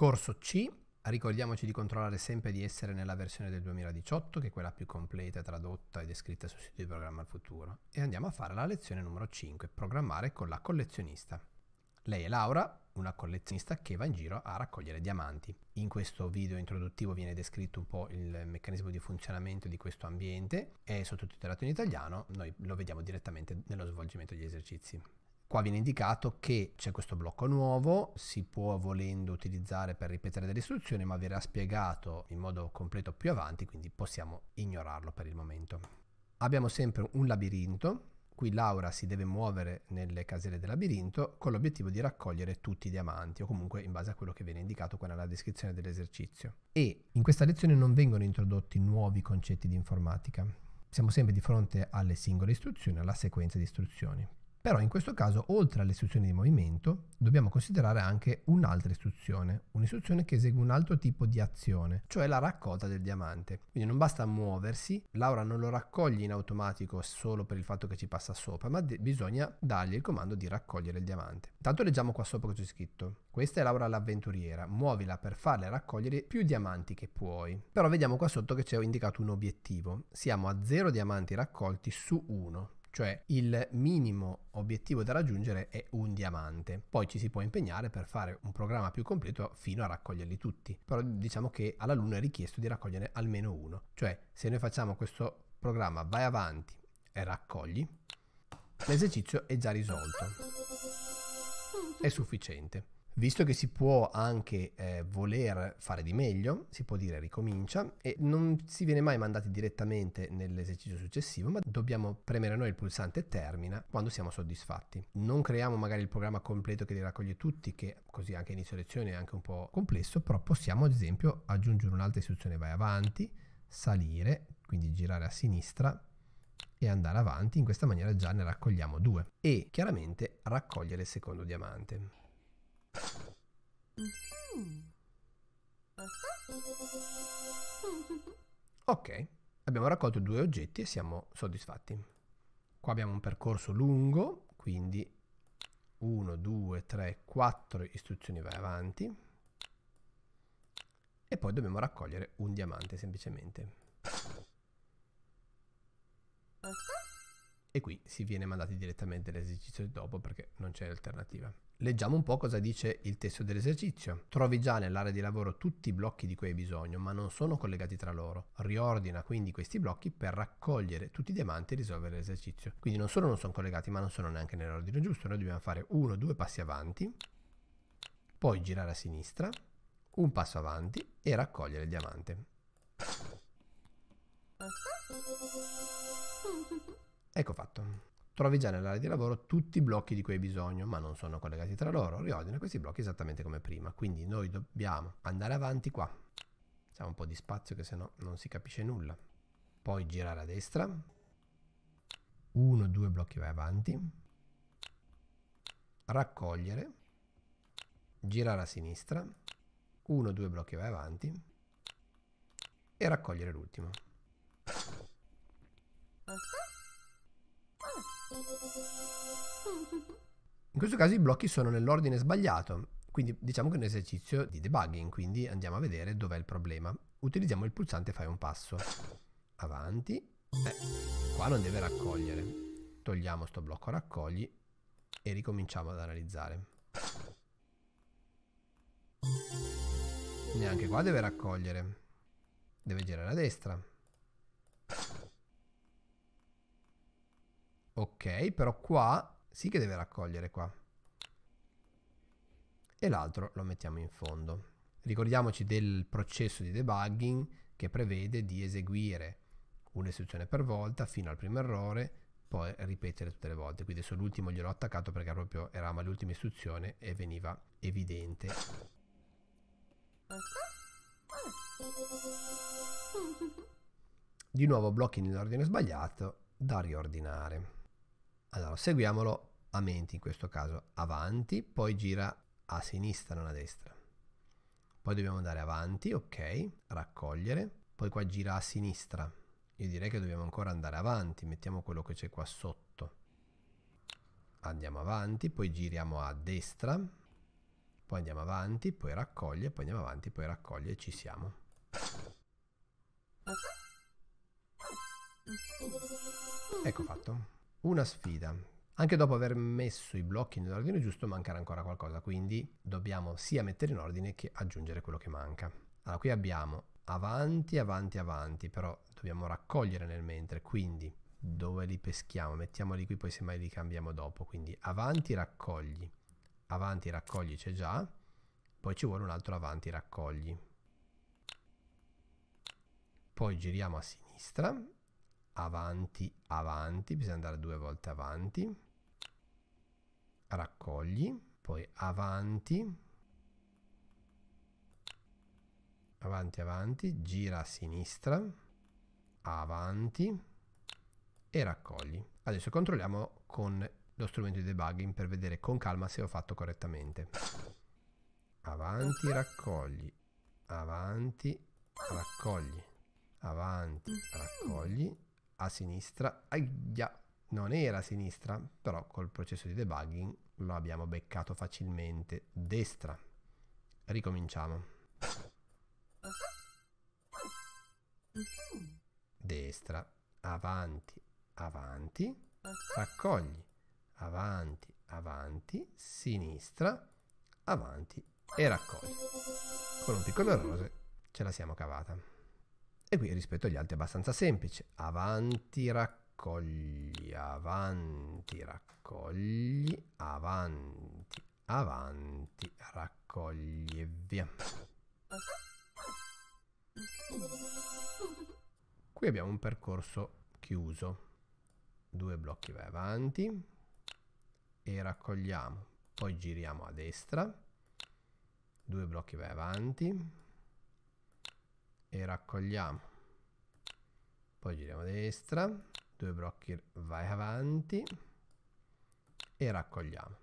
Corso C, ricordiamoci di controllare sempre di essere nella versione del 2018, che è quella più completa, tradotta e descritta sul sito di Programma al Futuro. E andiamo a fare la lezione numero 5, programmare con la collezionista. Lei è Laura, una collezionista che va in giro a raccogliere diamanti. In questo video introduttivo viene descritto un po' il meccanismo di funzionamento di questo ambiente, è sottotitolato in italiano, noi lo vediamo direttamente nello svolgimento degli esercizi. Qua viene indicato che c'è questo blocco nuovo, si può volendo utilizzare per ripetere delle istruzioni, ma verrà spiegato in modo completo più avanti, quindi possiamo ignorarlo per il momento. Abbiamo sempre un labirinto, qui Laura si deve muovere nelle caselle del labirinto con l'obiettivo di raccogliere tutti i diamanti o comunque in base a quello che viene indicato qua nella descrizione dell'esercizio. E in questa lezione non vengono introdotti nuovi concetti di informatica. Siamo sempre di fronte alle singole istruzioni, alla sequenza di istruzioni. Però in questo caso, oltre alle istruzioni di movimento, dobbiamo considerare anche un'altra istruzione, un'istruzione che esegue un altro tipo di azione, cioè la raccolta del diamante. Quindi non basta muoversi, Laura non lo raccoglie in automatico solo per il fatto che ci passa sopra, ma de- bisogna dargli il comando di raccogliere il diamante. Intanto leggiamo qua sopra cosa c'è scritto. Questa è Laura l'avventuriera, muovila per farle raccogliere più diamanti che puoi. Però vediamo qua sotto che c'è indicato un obiettivo. Siamo a 0 diamanti raccolti su 1 cioè il minimo obiettivo da raggiungere è un diamante. Poi ci si può impegnare per fare un programma più completo fino a raccoglierli tutti, però diciamo che alla Luna è richiesto di raccogliere almeno uno, cioè se noi facciamo questo programma vai avanti e raccogli, l'esercizio è già risolto, è sufficiente. Visto che si può anche eh, voler fare di meglio, si può dire ricomincia e non si viene mai mandati direttamente nell'esercizio successivo, ma dobbiamo premere noi il pulsante termina quando siamo soddisfatti. Non creiamo magari il programma completo che li raccoglie tutti, che così anche inizio lezione è anche un po' complesso, però possiamo ad esempio aggiungere un'altra istruzione vai avanti, salire, quindi girare a sinistra, e andare avanti, in questa maniera già ne raccogliamo due e chiaramente raccogliere il secondo diamante. Ok, abbiamo raccolto due oggetti e siamo soddisfatti. Qua abbiamo un percorso lungo, quindi 1, 2, 3, 4 istruzioni vai avanti. E poi dobbiamo raccogliere un diamante semplicemente. e qui si viene mandati direttamente l'esercizio di dopo perché non c'è alternativa. Leggiamo un po' cosa dice il testo dell'esercizio. Trovi già nell'area di lavoro tutti i blocchi di cui hai bisogno, ma non sono collegati tra loro. Riordina quindi questi blocchi per raccogliere tutti i diamanti e risolvere l'esercizio. Quindi non solo non sono collegati, ma non sono neanche nell'ordine giusto. Noi dobbiamo fare uno, due passi avanti, poi girare a sinistra, un passo avanti e raccogliere il diamante. Ecco fatto. Trovi già nell'area di lavoro tutti i blocchi di cui hai bisogno, ma non sono collegati tra loro. Riordina questi blocchi esattamente come prima. Quindi noi dobbiamo andare avanti qua. Facciamo un po' di spazio che sennò non si capisce nulla. Poi girare a destra. Uno, due blocchi vai avanti. Raccogliere. Girare a sinistra. Uno, due blocchi vai avanti. E raccogliere l'ultimo. In questo caso i blocchi sono nell'ordine sbagliato, quindi diciamo che è un esercizio di debugging, quindi andiamo a vedere dov'è il problema. Utilizziamo il pulsante fai un passo. Avanti. Eh, qua non deve raccogliere. Togliamo sto blocco raccogli e ricominciamo ad analizzare. Neanche qua deve raccogliere. Deve girare a destra. Ok, però qua sì che deve raccogliere qua. E l'altro lo mettiamo in fondo. Ricordiamoci del processo di debugging che prevede di eseguire un'istruzione per volta fino al primo errore, poi ripetere tutte le volte. Quindi adesso l'ultimo gliel'ho attaccato perché proprio era ma l'ultima istruzione e veniva evidente. Di nuovo blocchi nell'ordine sbagliato da riordinare. Allora, seguiamolo a menti in questo caso, avanti, poi gira a sinistra, non a destra. Poi dobbiamo andare avanti, ok, raccogliere, poi qua gira a sinistra. Io direi che dobbiamo ancora andare avanti, mettiamo quello che c'è qua sotto. Andiamo avanti, poi giriamo a destra, poi andiamo avanti, poi raccoglie, poi andiamo avanti, poi raccoglie ci siamo. Ecco fatto. Una sfida. Anche dopo aver messo i blocchi nell'ordine giusto mancherà ancora qualcosa, quindi dobbiamo sia mettere in ordine che aggiungere quello che manca. Allora qui abbiamo avanti, avanti, avanti, però dobbiamo raccogliere nel mentre, quindi dove li peschiamo? Mettiamoli qui, poi semmai li cambiamo dopo, quindi avanti, raccogli, avanti, raccogli c'è già, poi ci vuole un altro avanti, raccogli. Poi giriamo a sinistra avanti, avanti, bisogna andare due volte avanti, raccogli, poi avanti, avanti, avanti, gira a sinistra, avanti e raccogli. Adesso controlliamo con lo strumento di debugging per vedere con calma se ho fatto correttamente. Avanti, raccogli, avanti, raccogli, avanti, raccogli a sinistra. Aia, ah, non era a sinistra, però col processo di debugging lo abbiamo beccato facilmente. Destra. Ricominciamo. Destra, avanti, avanti, raccogli, avanti, avanti, sinistra, avanti e raccogli. Con un piccolo errore ce la siamo cavata. E qui rispetto agli altri è abbastanza semplice. Avanti, raccogli, avanti, raccogli, avanti, avanti, raccogli e via. Qui abbiamo un percorso chiuso. Due blocchi vai avanti e raccogliamo. Poi giriamo a destra. Due blocchi vai avanti e raccogliamo poi giriamo a destra due blocchi vai avanti e raccogliamo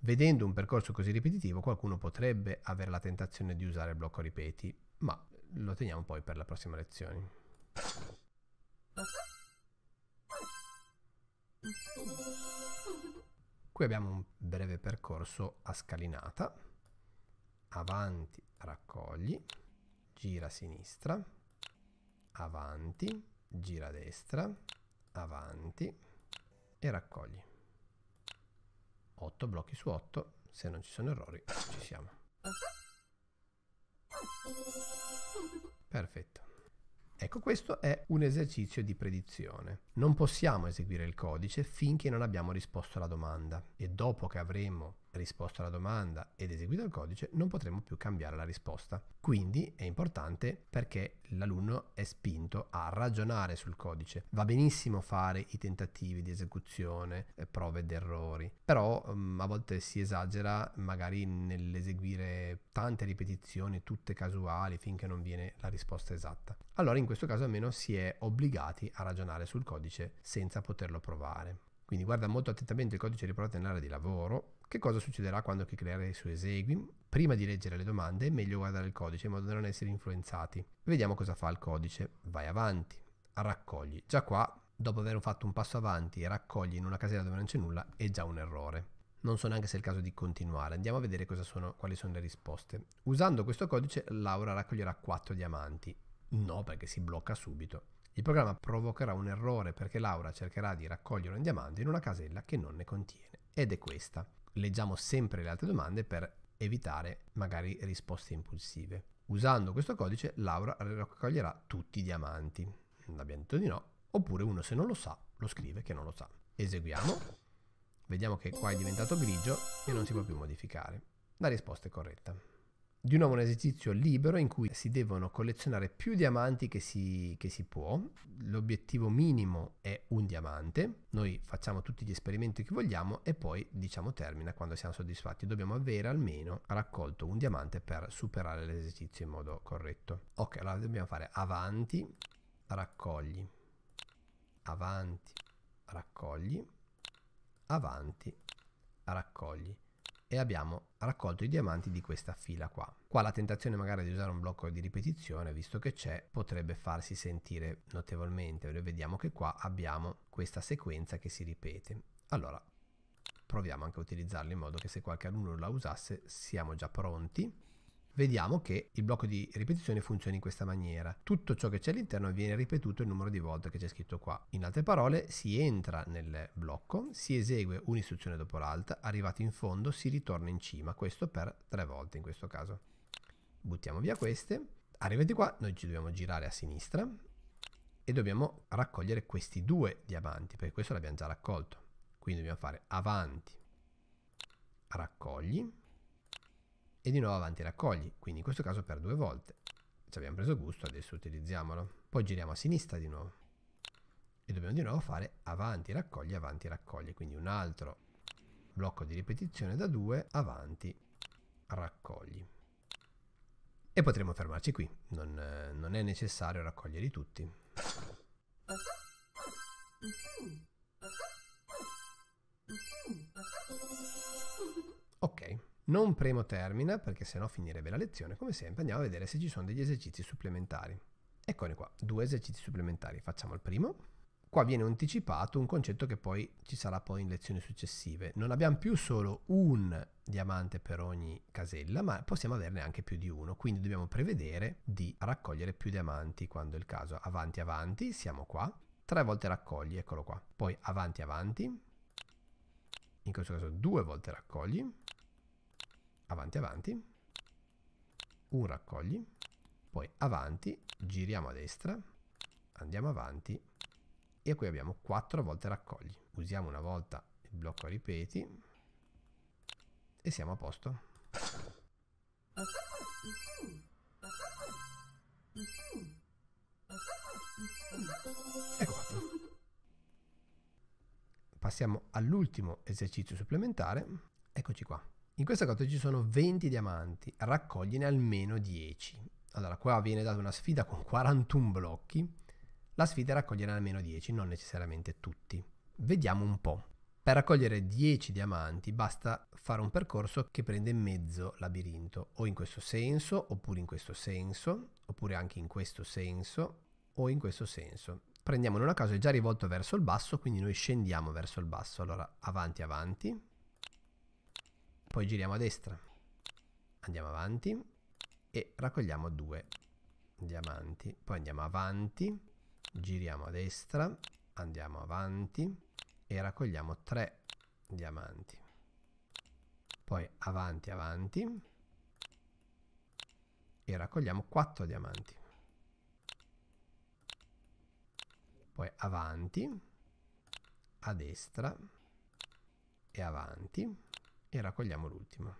vedendo un percorso così ripetitivo qualcuno potrebbe avere la tentazione di usare il blocco ripeti ma lo teniamo poi per la prossima lezione Qui abbiamo un breve percorso a scalinata, avanti raccogli, gira a sinistra, avanti, gira a destra, avanti e raccogli. 8 blocchi su 8, se non ci sono errori ci siamo. Perfetto. Ecco, questo è un esercizio di predizione. Non possiamo eseguire il codice finché non abbiamo risposto alla domanda e dopo che avremo risposto alla domanda ed eseguito il codice, non potremo più cambiare la risposta. Quindi è importante perché l'alunno è spinto a ragionare sul codice. Va benissimo fare i tentativi di esecuzione, eh, prove ed errori, però mm, a volte si esagera magari nell'eseguire tante ripetizioni, tutte casuali, finché non viene la risposta esatta. Allora in questo caso almeno si è obbligati a ragionare sul codice senza poterlo provare. Quindi guarda molto attentamente il codice riprovato nell'area di lavoro, che cosa succederà quando chi creerà i suoi esegui? Prima di leggere le domande è meglio guardare il codice in modo da non essere influenzati. Vediamo cosa fa il codice. Vai avanti, raccogli. Già qua, dopo aver fatto un passo avanti e raccogli in una casella dove non c'è nulla, è già un errore. Non so neanche se è il caso di continuare, andiamo a vedere sono, quali sono le risposte. Usando questo codice Laura raccoglierà 4 diamanti. No, perché si blocca subito. Il programma provocherà un errore perché Laura cercherà di raccogliere un diamante in una casella che non ne contiene. Ed è questa leggiamo sempre le altre domande per evitare magari risposte impulsive. Usando questo codice Laura raccoglierà tutti i diamanti. L'abbiamo detto di no, oppure uno se non lo sa lo scrive che non lo sa. Eseguiamo, vediamo che qua è diventato grigio e non si può più modificare. La risposta è corretta. Di nuovo un esercizio libero in cui si devono collezionare più diamanti che si, che si, può. L'obiettivo minimo è un diamante. Noi facciamo tutti gli esperimenti che vogliamo e poi diciamo termina quando siamo soddisfatti. Dobbiamo avere almeno raccolto un diamante per superare l'esercizio in modo corretto. Ok, allora dobbiamo fare avanti, raccogli, avanti, raccogli, avanti, raccogli e abbiamo raccolto i diamanti di questa fila qua. Qua la tentazione magari di usare un blocco di ripetizione, visto che c'è, potrebbe farsi sentire notevolmente. Noi vediamo che qua abbiamo questa sequenza che si ripete. Allora, proviamo anche a utilizzarla in modo che se qualcuno la usasse siamo già pronti vediamo che il blocco di ripetizione funziona in questa maniera. Tutto ciò che c'è all'interno viene ripetuto il numero di volte che c'è scritto qua. In altre parole, si entra nel blocco, si esegue un'istruzione dopo l'altra, arrivati in fondo si ritorna in cima, questo per tre volte in questo caso. Buttiamo via queste. Arrivati qua, noi ci dobbiamo girare a sinistra e dobbiamo raccogliere questi due diamanti, perché questo l'abbiamo già raccolto. Quindi dobbiamo fare avanti, raccogli, e di nuovo avanti raccogli, quindi in questo caso per due volte. Ci abbiamo preso gusto, adesso utilizziamolo. Poi giriamo a sinistra di nuovo e dobbiamo di nuovo fare avanti raccogli, avanti raccogli, quindi un altro blocco di ripetizione da due, avanti raccogli. E potremo fermarci qui, non, non è necessario raccoglierli tutti. Non premo termina perché sennò finirebbe la lezione. Come sempre andiamo a vedere se ci sono degli esercizi supplementari. Eccoli qua, due esercizi supplementari. Facciamo il primo. Qua viene anticipato un concetto che poi ci sarà poi in lezioni successive. Non abbiamo più solo un diamante per ogni casella, ma possiamo averne anche più di uno, quindi dobbiamo prevedere di raccogliere più diamanti quando è il caso. Avanti avanti, siamo qua. Tre volte raccogli, eccolo qua. Poi avanti avanti. In questo caso due volte raccogli avanti avanti, un raccogli, poi avanti, giriamo a destra, andiamo avanti e qui abbiamo quattro volte raccogli. Usiamo una volta il blocco ripeti e siamo a posto. Ecco fatto. Passiamo all'ultimo esercizio supplementare. Eccoci qua. In questa carta ci sono 20 diamanti, raccogliene almeno 10. Allora, qua viene data una sfida con 41 blocchi, la sfida è raccogliere almeno 10, non necessariamente tutti. Vediamo un po'. Per raccogliere 10 diamanti basta fare un percorso che prende mezzo labirinto, o in questo senso, oppure in questo senso, oppure anche in questo senso, o in questo senso. Prendiamo in una caso è già rivolto verso il basso, quindi noi scendiamo verso il basso. Allora, avanti, avanti, poi giriamo a destra andiamo avanti e raccogliamo due diamanti poi andiamo avanti giriamo a destra andiamo avanti e raccogliamo tre diamanti poi avanti avanti e raccogliamo 4 diamanti poi avanti a destra e avanti e raccogliamo l'ultimo.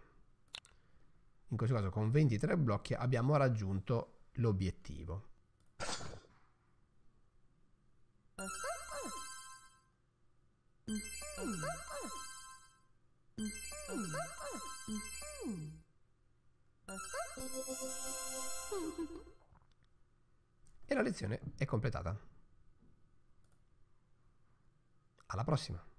In questo caso con 23 blocchi abbiamo raggiunto l'obiettivo. E la lezione è completata. Alla prossima!